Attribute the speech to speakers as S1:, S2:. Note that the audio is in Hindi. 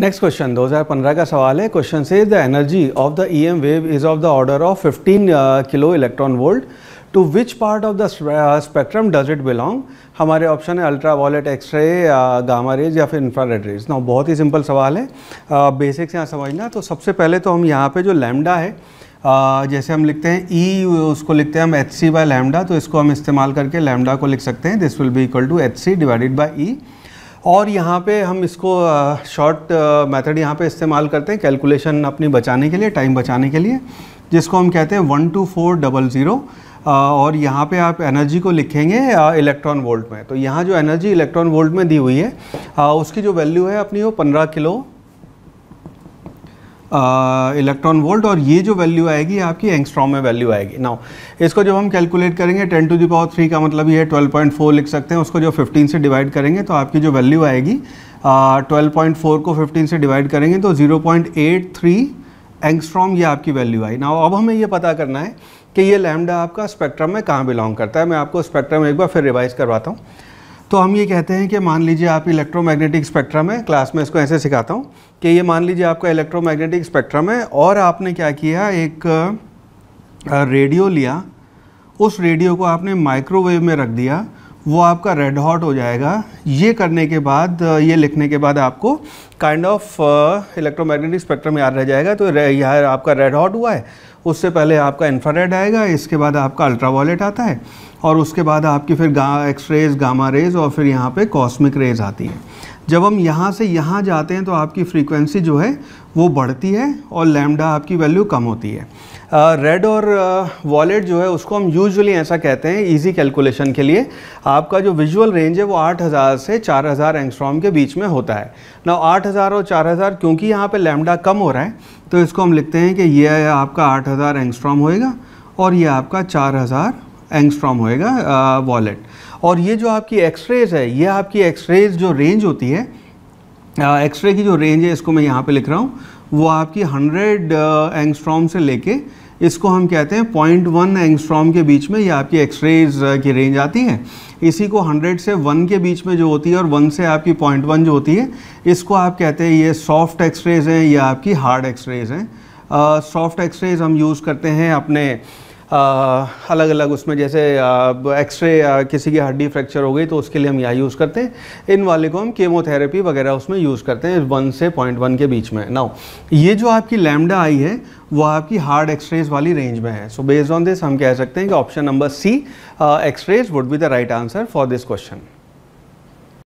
S1: नेक्स्ट क्वेश्चन 2015 का सवाल है क्वेश्चन से the energy of the E M wave is of the order of 15 kilo electron volt to which part of the spectrum does it belong हमारे ऑप्शन है ultra violet X ray gamma rays या फिर इंफ्रारेड रेज ना बहुत ही सिंपल सवाल है बेसिक्स uh, यहाँ समझना तो सबसे पहले तो हम यहाँ पे जो लैमडा है Uh, जैसे हम लिखते हैं ई e, उसको लिखते हैं हम एच सी बाय लैमडा तो इसको हम इस्तेमाल करके लैमडा को लिख सकते हैं this will be equal to H C divided by E और यहाँ पे हम इसको शॉर्ट मेथड यहाँ पे इस्तेमाल करते हैं कैलकुलेशन अपनी बचाने के लिए टाइम बचाने के लिए जिसको हम कहते हैं one two four double zero और यहाँ पे आप एनर्जी को लिखेंगे इलेक्ट्रॉन वोल्ट में तो यहाँ जो एनर्जी इलेक्ट्रॉन वोल्ट में दी हुई है आ, उसकी जो वैल्यू है अपनी वो पंद्रह किलो इलेक्ट्रॉन वोल्ट और ये जो वैल्यू आएगी आपकी एंगस्ट्रॉम में वैल्यू आएगी नाउ इसको जब हम कैलकुलेट करेंगे 10 टू पावर थ्री का मतलब ये 12.4 लिख सकते हैं उसको जो 15 से डिवाइड करेंगे तो आपकी जो वैल्यू आएगी ट्वेल्व पॉइंट फोर को फिफ्टीन से डिवाइड करेंगे तो zero point eight three angstrom ये आपकी वैल्यू आई नाउ अब हमें यह पता करना है कि ये लैमडा आपका स्पेक्ट्रम में कहाँ बिलोंग करता है मैं आपको स्पेक्ट्रम एक बार फिर रिवाइज़ करवाता हूँ तो हम ये कहते हैं कि मान लीजिए आप इलेक्ट्रोमैग्नेटिक स्पेक्ट्रम है क्लास में इसको ऐसे सिखाता हूँ कि ये मान लीजिए आपका इलेक्ट्रोमैग्नेटिक स्पेक्ट्रम है और आपने क्या किया एक रेडियो लिया उस रेडियो को आपने माइक्रोवेव में रख दिया वो आपका रेड हॉट हो जाएगा ये करने के बाद ये लिखने के बाद आपको काइंड ऑफ इलेक्ट्रोमैग्नेटिक स्पेक्ट्रम याद रह जाएगा तो यह आपका रेड हॉट हुआ है उससे पहले आपका इंफ्रारेड आएगा इसके बाद आपका अल्ट्रावायलेट आता है और उसके बाद आपकी फिर गा एक्स रेज गामा रेज और फिर यहाँ पे कॉस्मिक रेज आती हैं जब हम यहाँ से यहाँ जाते हैं तो आपकी फ्रीक्वेंसी जो है वो बढ़ती है और लैमडा आपकी वैल्यू कम होती है रेड uh, और वॉलेट uh, जो है उसको हम यूजुअली ऐसा कहते हैं इजी कैलकुलेशन के लिए आपका जो विजुअल रेंज है वो 8000 से 4000 हज़ार एंगस्ट्रॉम के बीच में होता है ना 8000 और 4000 क्योंकि यहाँ पे लैमडा कम हो रहा है तो इसको हम लिखते हैं कि ये आपका 8000 हज़ार एंगस्ट्रॉम होएगा और ये आपका 4000 हज़ार एंगस्ट्रॉम होएगा वॉलेट uh, और ये जो आपकी एक्सरेज है ये आपकी एक्सरेज जो रेंज होती है एक्सरे की जो रेंज है इसको मैं यहाँ पे लिख रहा हूँ वो आपकी 100 एंगस्ट्रॉम से लेके इसको हम कहते हैं पॉइंट वन एंगस्ट्रॉम के बीच में ये आपकी एक्सरेज की रेंज आती है इसी को 100 से 1 के बीच में जो होती है और 1 से आपकी पॉइंट वन जो होती है इसको आप कहते हैं ये सॉफ्ट एक्सरेज हैं या आपकी हार्ड एक्सरेज हैं सॉफ्ट एक्सरेज हम यूज़ करते हैं अपने अलग अलग उसमें जैसे एक्सरे किसी की हड्डी फ्रैक्चर हो गई तो उसके लिए हम यहाँ यूज़ करते हैं इन वाले को हम केमोथेरेपी वगैरह उसमें यूज़ करते हैं वन से पॉइंट वन के बीच में नाउ ये जो आपकी लैमडा आई है वो आपकी हार्ड एक्सरेज वाली रेंज में है सो बेस्ड ऑन दिस हम कह सकते हैं कि option number C X rays would be the right answer for this question